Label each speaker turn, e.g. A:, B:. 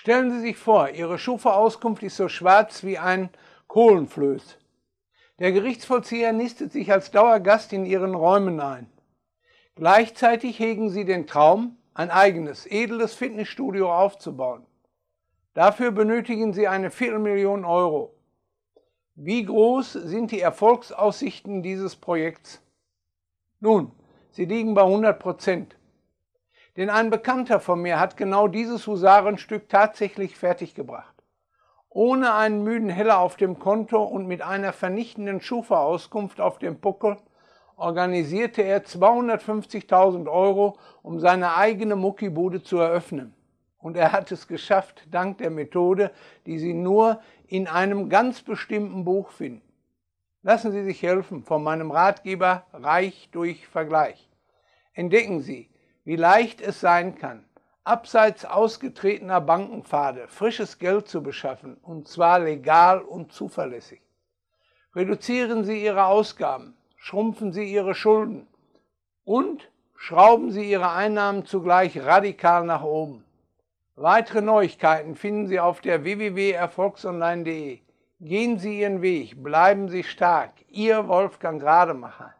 A: Stellen Sie sich vor, Ihre Schufa-Auskunft ist so schwarz wie ein Kohlenflöß. Der Gerichtsvollzieher nistet sich als Dauergast in Ihren Räumen ein. Gleichzeitig hegen Sie den Traum, ein eigenes, edles Fitnessstudio aufzubauen. Dafür benötigen Sie eine Viertelmillion Euro. Wie groß sind die Erfolgsaussichten dieses Projekts? Nun, sie liegen bei 100 Prozent. Denn ein Bekannter von mir hat genau dieses Husarenstück tatsächlich fertiggebracht. Ohne einen müden Heller auf dem Konto und mit einer vernichtenden Schufa-Auskunft auf dem Puckel organisierte er 250.000 Euro, um seine eigene Muckibude zu eröffnen. Und er hat es geschafft, dank der Methode, die Sie nur in einem ganz bestimmten Buch finden. Lassen Sie sich helfen von meinem Ratgeber Reich durch Vergleich. Entdecken Sie, wie leicht es sein kann, abseits ausgetretener Bankenpfade frisches Geld zu beschaffen, und zwar legal und zuverlässig. Reduzieren Sie Ihre Ausgaben, schrumpfen Sie Ihre Schulden und schrauben Sie Ihre Einnahmen zugleich radikal nach oben. Weitere Neuigkeiten finden Sie auf der www.erfolgsonline.de. Gehen Sie Ihren Weg, bleiben Sie stark. Ihr Wolfgang Rademacher.